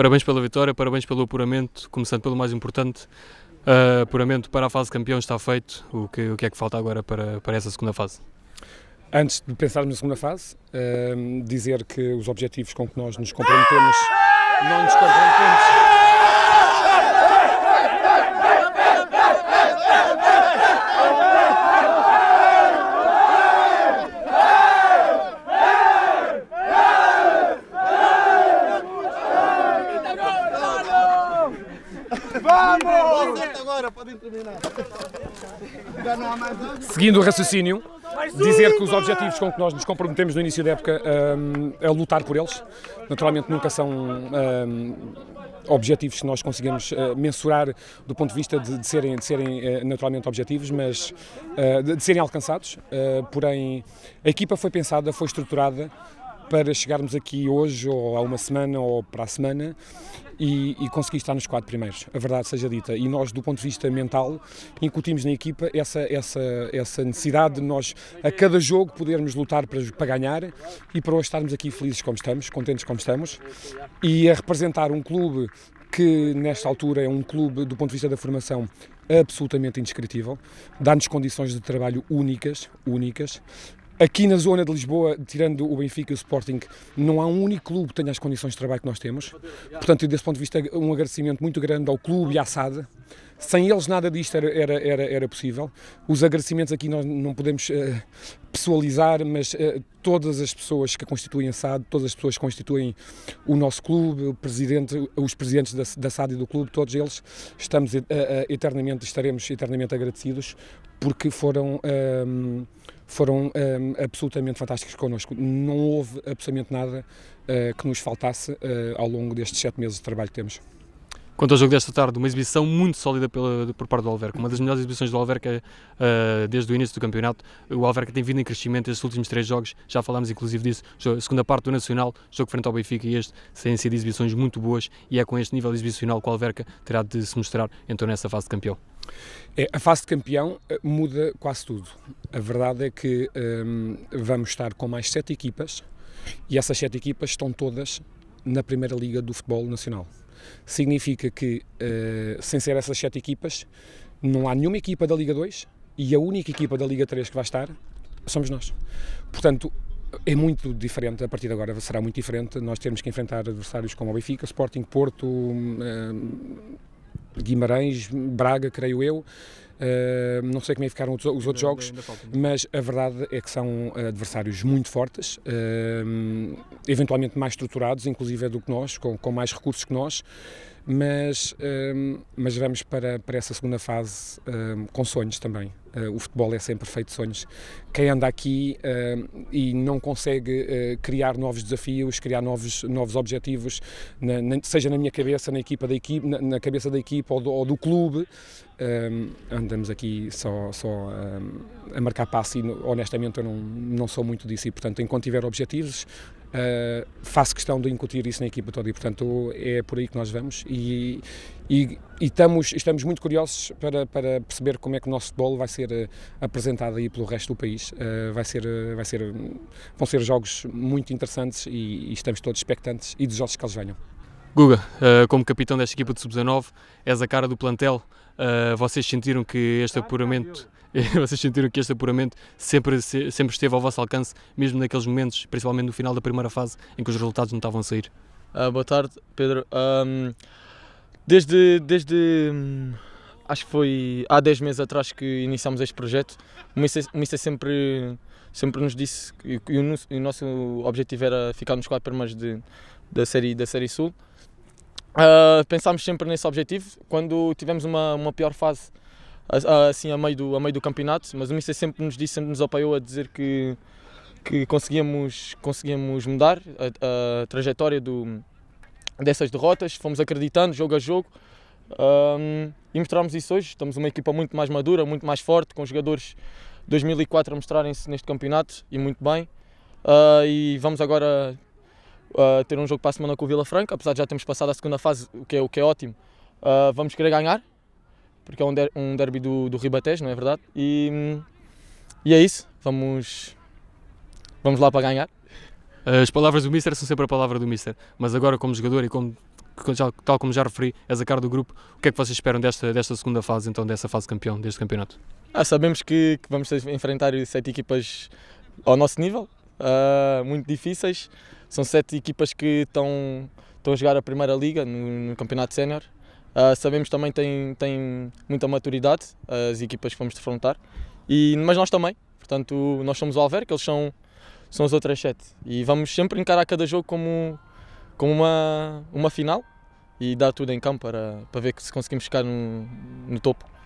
Parabéns pela vitória, parabéns pelo apuramento, começando pelo mais importante. Uh, apuramento para a fase campeão está feito. O que, o que é que falta agora para, para essa segunda fase? Antes de pensarmos na segunda fase, uh, dizer que os objetivos com que nós nos comprometemos, não nos comprometemos. Vamos! agora, podem terminar. Seguindo o raciocínio, dizer que os objetivos com que nós nos comprometemos no início da época um, é lutar por eles. Naturalmente nunca são um, objetivos que nós conseguimos uh, eh, mensurar do ponto de vista de, de serem, de serem uh, naturalmente objetivos, mas uh, de, de, serem alcançados. porém, a equipa foi pensada, foi estruturada para chegarmos aqui hoje, ou há uma semana, ou para a semana, e, e, conseguir estar nos quatro primeiros, a verdade seja dita. E nós, do ponto de vista mental, incutimos na equipa essa, essa, essa necessidade de nós, a cada jogo, podermos lutar para, para ganhar e para hoje estarmos aqui felizes como estamos, contentes como estamos, e a representar um clube que nesta altura é um clube, do ponto de vista da formação, absolutamente indescritível, dá-nos condições de trabalho únicas, únicas, Aqui na zona de Lisboa, tirando o Benfica e o Sporting, não há um único clube que tenha as condições de trabalho que nós temos. Portanto, desse ponto de vista, um agradecimento muito grande ao clube e à SAD. Sem eles nada disto era, era, era, era possível. Os agradecimentos aqui nós não podemos uh, pessoalizar, mas uh, todas as pessoas que constituem a SAD, todas as pessoas que constituem o nosso clube, o presidente, os presidentes da, da SAD e do clube, todos eles, estamos uh, eternamente, estaremos eternamente agradecidos porque foram ehm, foram um, absolutamente fantásticos connosco. Não houve absolutamente nada uh, que nos faltasse uh, ao longo destes sete meses de trabalho que temos. Quanto ao jogo desta tarde, uma exibição muito sólida pela, por parte do Alverca, uma das melhores exibições do Alverca uh, desde o início do campeonato. O Alverca tem vindo em crescimento estes últimos três jogos, já falámos inclusive disso. Jogo, segunda parte do Nacional, jogo frente ao Benfica e este têm sido exibições muito boas e é com este nível exibicional que o Alverca terá de se mostrar então nessa fase de campeão. É, a fase de campeão eh, muda quase tudo. A verdade é que ehm, vamos estar com mais sete equipas e essas sete equipas estão todas na Primeira Liga do Futebol Nacional. Significa que, uh, sem ser essas sete equipas, não há nenhuma equipa da Liga 2 e a única equipa da Liga 3 que vai estar somos nós. Portanto, é muito diferente, a partir de agora será muito diferente nós temos que enfrentar adversários como o Benfica, Sporting, Porto, hum, eh, Guimarães, Braga, creio eu. Uh, não sei como é que ficaram os, os outros jogos, mas a verdade é que são ah, adversários muito fortes, uh, eventualmente mais estruturados, inclusive do que nós, com, com mais recursos que nós mas, um, mas vamos para, para essa segunda fase um, com sonhos também. Uh, o futebol é sempre feito de sonhos. Quem anda aqui uh, e não consegue uh, criar novos desafios, criar novos, novos objetivos, na, na, seja na minha cabeça, na, equipa da equipe, na, na cabeça da equipa ou do, ou do clube, hum, andamos aqui só, só hum, a marcar passo e honestamente eu não, não sou muito disso e portanto enquanto tiver objetivos Uh, faço questão de incutir isso na equipa toda e, portanto, é por aí que nós vamos e, e, e estamos, estamos, muito curiosos para, para, perceber como é que o nosso futebol vai ser eh, apresentado aí pelo resto do país. Uh, vai ser, vai ser, hum, vão ser jogos muito interessantes e, e estamos todos expectantes e desejosos que eles venham. Guga, eh, como capitão desta equipa de sub-19, és a cara do plantel. Eh, vocês sentiram que este apuramento, vocês sentiram que este apuramento sempre sempre esteve ao vosso alcance, mesmo naqueles momentos, principalmente no final da primeira fase, em que os resultados não estavam a sair. Uh, boa tarde, Pedro. Um, desde desde hum, acho que foi há 10 meses atrás que iniciamos este projeto. O Mister, sempre sempre nos disse que, o, o, nosso objetivo era ficarmos com a permas de da série, da série Sul. Uh, pensámos sempre nesse objetivo. Quando tivemos uma, uma pior fase, ah, assim, a meio, do, a meio do campeonato, mas o Mister sempre nos disse, sempre nos apoiou a dizer que, que conseguíamos, conseguíamos mudar a, a trajetória do, dessas derrotas. Fomos acreditando, jogo a jogo. Um, ah, e mostramos isso hoje. Estamos uma equipa muito mais madura, muito mais forte, com jogadores 2004 a mostrarem-se neste campeonato e muito bem. Uh, e vamos agora uh, ter um jogo para a semana com o Vila Franca, apesar de já termos passado a segunda fase, o que é, o que é ótimo. Uh, vamos querer ganhar, porque é um, der, um derby do, do Ribatejo, não é verdade? E, e é isso, vamos, vamos lá para ganhar. As palavras do Mister são sempre a palavra do Mister, mas agora, como jogador e como, tal como já referi, és a cara do grupo, o que é que vocês esperam desta, desta segunda fase, então, dessa fase campeão, deste campeonato? Ah, sabemos que, que vamos enfrentar sete equipas ao nosso nível, uh, muito difíceis. São sete equipas que estão, estão a jogar a primeira liga no, no campeonato sénior. Uh, sabemos também que tem, tem muita maturidade as equipas que vamos defrontar, e, mas nós também. Portanto, nós somos o Alver que eles são, são as outras sete. E vamos sempre encarar cada jogo como, como uma, uma final e dar tudo em campo para, para ver se conseguimos ficar no, no topo.